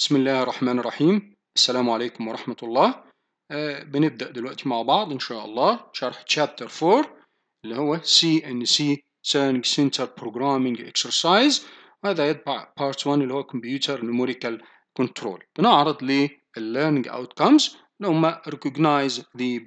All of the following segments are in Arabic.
بسم الله الرحمن الرحيم السلام عليكم ورحمة الله آه بنبدأ دلوقتي مع بعض إن شاء الله شرح chapter 4 اللي هو CNC Center Programming Exercise وهذا يتبع part 1 اللي هو Computer Numerical Control بنعرض ليه Learning Outcomes اللي هما recognize the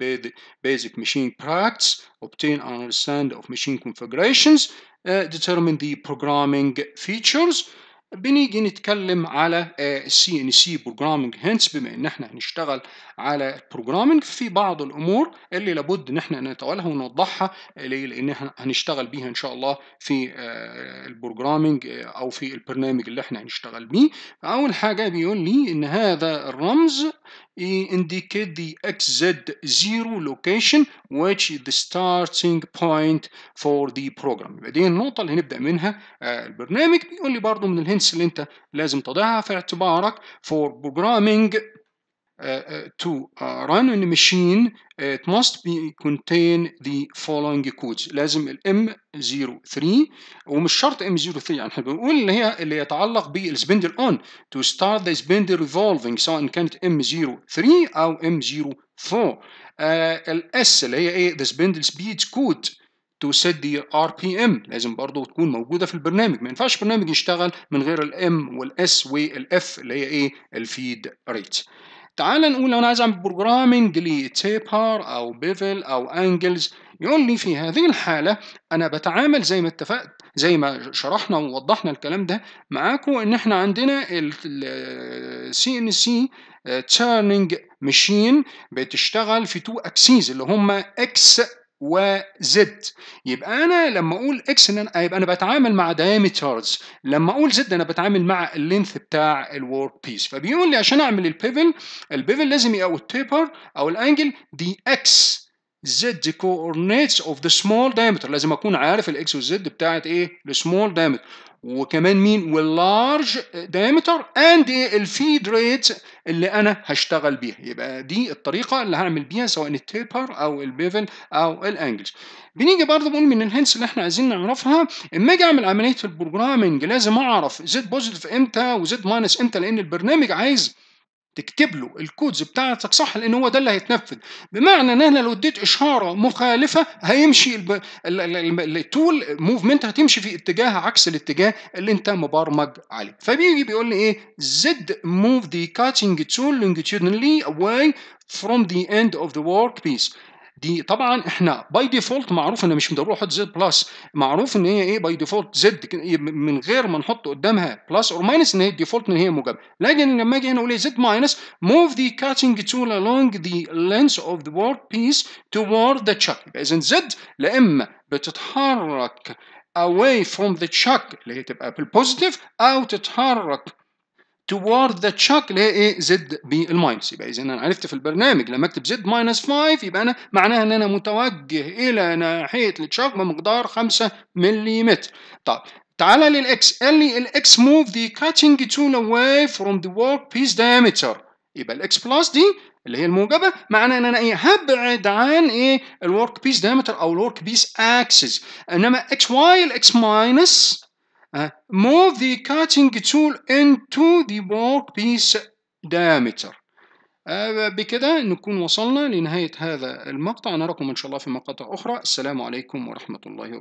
basic machine practice, obtain and understand of machine configurations, uh, determine the programming features, بنيجي نتكلم على السي آه، ان سي بروجرامنج يعني هنس بما ان احنا هنشتغل على البروجرامنج في بعض الامور اللي لابد ان احنا نتولها ونوضحها لان احنا هنشتغل بيها ان شاء الله في آه، البروجرامنج آه، او في البرنامج اللي احنا هنشتغل بيه اول حاجه بيقول لي ان هذا الرمز indicate the xz0 location which is the starting point for the program بعدين النقطة اللي هنبدأ منها آه، البرنامج بيقول لي برضه من الهنس اللي انت لازم تضعها في اعتبارك for programming to uh, run a machine it must be contain the following codes لازم ال m 03 ومش شرط m 03 يعني احنا بنقول اللي هي اللي يتعلق بالسبندل اون to start the spindle revolving سواء كانت m 03 او m 04 آه، ال S اللي هي ايه the spindle speed code to set the RPM لازم برضه تكون موجوده في البرنامج ما ينفعش برنامج يشتغل من غير ال M وال S وال F اللي هي ايه الفيد ريت تعال نقول لو انا عايز اعمل بروجرامنج لتيبر او بيفل او انجلز يقول لي في هذه الحالة أنا بتعامل زي ما اتفقت زي ما شرحنا ووضحنا الكلام ده معاكم إن إحنا عندنا سي إن سي تيرنينج ماشين بتشتغل في تو أكسيز اللي هما إكس وزد يبقى انا لما اقول اكس ان انا يبقى انا بتعامل مع دايمترز لما اقول زد انا بتعامل مع اللينث بتاع الورك بيس فبيقول لي عشان اعمل البيفل البيفل لازم او التيبر او الانجل دي اكس زد كوردينيتس اوف ذا سمول دايمتر لازم اكون عارف الاكس والزد بتاعت ايه السمول دايمتر وكمان مين واللارج دايمتر اند الفيد ريت اللي انا هشتغل بيها يبقى دي الطريقه اللي هعمل بيها سواء التيبر او البيفل او الانجلز بنيجي برضه بقول من الهنس اللي احنا عايزين نعرفها اما اجي اعمل عمليه البروجرامنج لازم اعرف زد بوزيتيف امتى وزد ماينس امتى لان البرنامج عايز تكتب له الكودز بتاعتك صح لان هو ده اللي هيتنفذ بمعنى ان انا لو اديت اشاره مخالفه هيمشي التول موفمنت هتمشي في اتجاه عكس الاتجاه اللي انت مبرمج عليه فبيجي بيقول لي ايه زد موف ذا كاتنج تول longitudinally away from the end of the work piece دي طبعا احنا باي ديفولت معروف ان مش مضروره احط زد بلس معروف ان هي ايه باي ديفولت زد من غير ما نحط قدامها بلس اور ماينس ان هي ديفولت ان هي موجبه لكن لما اجي هنا اقول زد ماينس موف ذا كاتنج تول along ذا لينث اوف ذا وورك بيس توورد ذا تشك يبقى اذا زد لا اما بتتحرك away from the chuck اللي هي تبقى بالبوزيتيف او تتحرك toward the chuck اللي هي ايه زد بالماينس يبقى اذا انا عرفت في البرنامج لما اكتب زد ماينس 5 يبقى انا معناها ان انا متوجه الى ناحيه التشاك بمقدار 5 ملم طب تعالى للاكس قال لي الاكس موف ذا كاتنج تول اواي فروم ذا ورك بيس دايمتر يبقى الاكس بلس دي اللي هي الموجبه معناها ان انا ايه هبعد عن ايه الورك بيس دايمتر او الورك بيس اكسس انما اكس واي الاكس ماينس move the cutting tool into the workpiece diameter بكذا نكون وصلنا لنهاية هذا المقطع نراكم إن شاء الله في مقاطع أخرى السلام عليكم ورحمة الله وبركاته